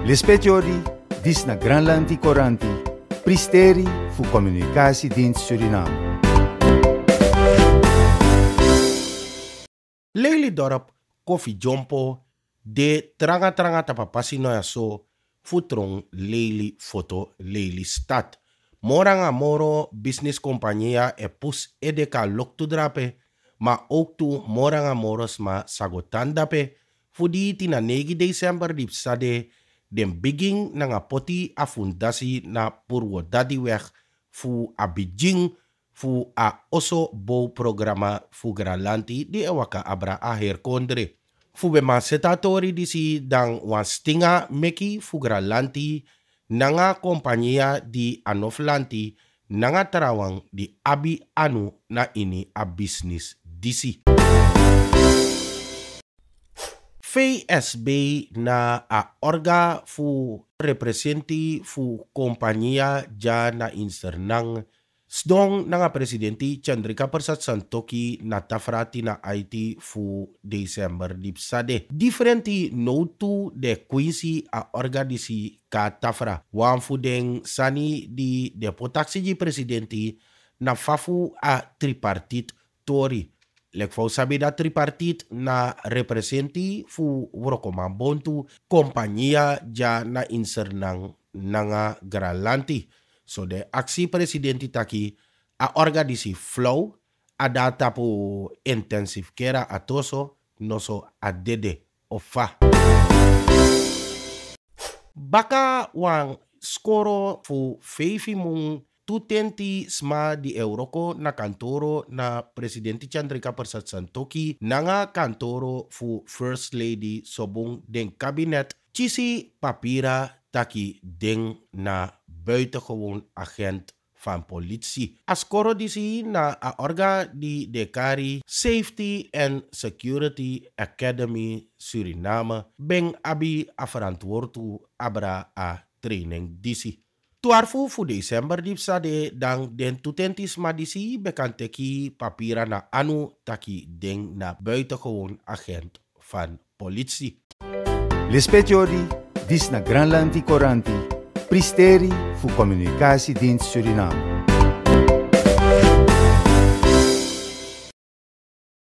Lespetiori, dis na Granlandi Coranti, Pristeri fu Comunicatie Dienst Suriname. Leili Dorap kofi jompo de tranga tranga tapapasi noya ya so futrong leili foto leili stat. Moranga moro business kompanyia e pus edeka loktu drape ma oktu moranga moros ma sagotandape fu di tina negi december di sade den biging nanga poti a fundasi na weg fu a bijing fu a oso bo programa fu Gralanti di ewaka abra a herkondre. Fu be ma setatori disi dang wan stinga meki fu Gralanti nanga kompania di Anoflanti nanga tarawang di abi anu na ini a bisnis disi. FSB na a orga fu representi fu kompania ja na insernang Sdong nanga presidenti Chandrika Persat Santoki na tafrati na IT fu December dipsade. Differenti notu de Quincy a orga si ka tafra. Wan fu deng sani di depotaksi ji presidenti na fafu a tripartit tori. Lek fau sabe tripartit na representi fu wroko ma bontu kompanyia ja na inser nang nanga gralanti. So de aksi presidenti taki a organisi flow a data po intensive care atoso noso a dede ofa. Baka wang skoro fu feifi mung tu tenti sma di Euroko na kantoro na presidenti Chandrika Persat Santoki nanga kantoro fu First Lady Sobong den kabinet Cisi Papira taki deng na buitengewoon agent van politie. Ascoro disi na a orga di dekari Safety and Security Academy Suriname beng abi a verantwoord abra a training disi. Tuarfu fu December dipsa de dan den tutentis madisi bekante ki papira na anu taki deng na buitengewoon agent van politie. Lespetiori, dis na Granlandi Coranti, pristeri fu Dienst Suriname.